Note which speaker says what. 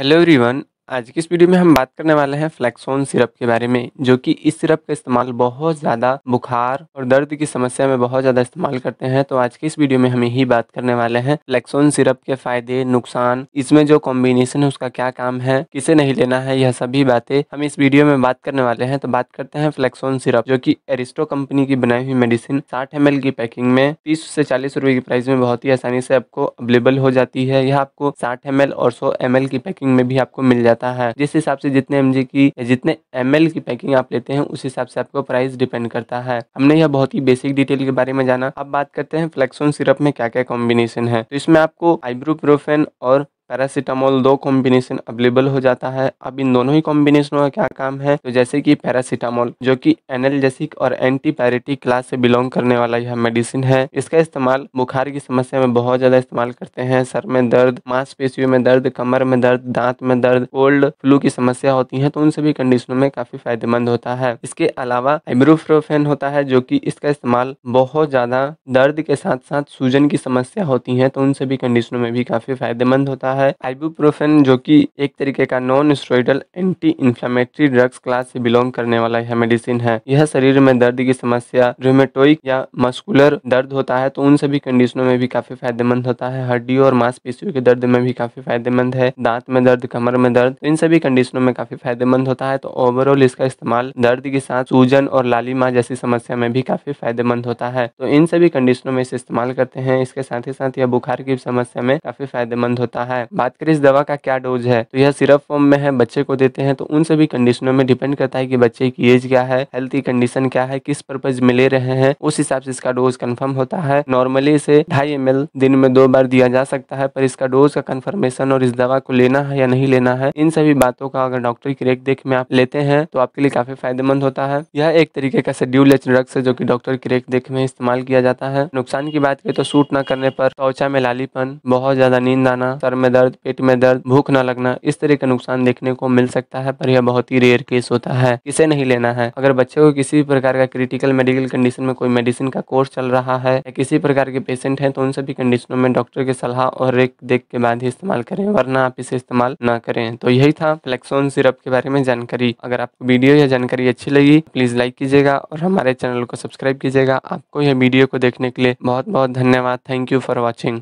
Speaker 1: Hello everyone, आज की इस वीडियो में हम बात करने वाले हैं फ्लेक्सोन सिरप के बारे में जो कि इस सिरप का इस्तेमाल बहुत ज़्यादा बुखार और दर्द की समस्या में बहुत ज़्यादा इस्तेमाल करते हैं तो आज की इस वीडियो में हम यही बात करने वाले हैं फ्लैक्सोन सिरप के फायदे नुकसान इसमें जो कॉम्बिनेशन है उसका क्या काम है किसे नहीं लेना है यह सभी बातें हम इस वीडियो में बात करने वाले हैं तो बात करते हैं फ्लेक्सोन सिरप जो की एरिस्टो कंपनी की बनाई हुई मेडिसिन साठ एम की पैकिंग में तीस से चालीस रुपए की प्राइस में बहुत ही आसानी से आपको अवेलेबल हो जाती है यह आपको साठ एम और सौ एम की पैकिंग में भी आपको मिल जाता जाता है जिस हिसाब से जितने एम की जितने एम की पैकिंग आप लेते हैं उस हिसाब से आपको प्राइस डिपेंड करता है हमने यह बहुत ही बेसिक डिटेल के बारे में जाना अब बात करते हैं फ्लेक्सोन सिरप में क्या क्या कॉम्बिनेशन है तो इसमें आपको प्रोफेन और पैरासीटामोल दो कॉम्बिनेशन अवेलेबल हो जाता है अब इन दोनों ही कॉम्बिनेशनों का क्या काम है तो जैसे कि पैरासीटामोल जो कि एनर्जेसिक और पैरिटिक क्लास से बिलोंग करने वाला यह मेडिसिन है इसका इस्तेमाल बुखार की समस्या में बहुत ज़्यादा इस्तेमाल करते हैं सर में दर्द मांसपेशियों में दर्द कमर में दर्द दांत में दर्द कोल्ड फ्लू की समस्या होती है तो उन सभी कंडीशनों में काफ़ी फायदेमंद होता है इसके अलावा आइब्रोफ्रोफेन होता है जो कि इसका इस्तेमाल बहुत ज़्यादा दर्द के साथ साथ सूजन की समस्या होती है तो उन सभी कंडीशनों में भी काफ़ी फायदेमंद होता है है आइबुप्रोफेन जो कि एक तरीके का non steroidal anti inflammatory drugs class से बिलोंग करने वाला यह मेडिसिन है यह शरीर में दर्द की समस्या रोमेटोइक या मस्कुलर दर्द होता है तो उन सभी कंडीशनों में भी काफी फायदेमंद होता है हड्डियों और मांसपेशियों के दर्द में भी काफी फायदेमंद है दांत में दर्द कमर में दर्द तो इन सभी कंडीशनों में काफी फायदेमंद होता है तो ओवरऑल इसका इस्तेमाल दर्द के साथ सूजन और लालिमा जैसी समस्या में भी काफी फायदेमंद होता है तो इन सभी कंडीशनों में इसे इस्तेमाल करते हैं इसके साथ ही साथ यह बुखार की समस्या में काफी फायदेमंद होता है बात करें इस दवा का क्या डोज है तो यह सिरप फॉर्म में है बच्चे को देते हैं तो उन सभी कंडीशनों में डिपेंड करता है कि बच्चे की एज क्या है की कंडीशन क्या है किस परपज में ले रहे हैं उस हिसाब से इसका डोज कन्फर्म होता है नॉर्मली इसे ढाई एम दिन में दो बार दिया जा सकता है पर इसका डोज का कन्फर्मेशन और इस दवा को लेना है या नहीं लेना है इन सभी बातों का अगर डॉक्टर की रेख देख में आप लेते हैं तो आपके लिए काफी फायदेमंद होता है यह एक तरीके का शेड्यूल एच ड्रग्स है जो की डॉक्टर की रेख देख में इस्तेमाल किया जाता है नुकसान की बात करें तो सूट न करने पर त्वचा में लालीपन बहुत ज्यादा नींद आना सर में दर्द दर्द पेट में दर्द भूख न लगना इस तरह का नुकसान देखने को मिल सकता है पर यह बहुत ही रेयर केस होता है इसे नहीं लेना है अगर बच्चे को किसी भी प्रकार का क्रिटिकल मेडिकल कंडीशन में कोई मेडिसिन का कोर्स चल रहा है या किसी प्रकार के पेशेंट है तो उन सभी कंडीशनों में डॉक्टर की सलाह और रेख देख के बाद ही इस्तेमाल करें वरना आप इसे इस्तेमाल न करें तो यही था फ्लेक्सोन सिरप के बारे में जानकारी अगर आपको वीडियो या जानकारी अच्छी लगी प्लीज लाइक कीजिएगा और हमारे चैनल को सब्सक्राइब कीजिएगा आपको यह वीडियो को देखने के लिए बहुत बहुत धन्यवाद थैंक यू फॉर वॉचिंग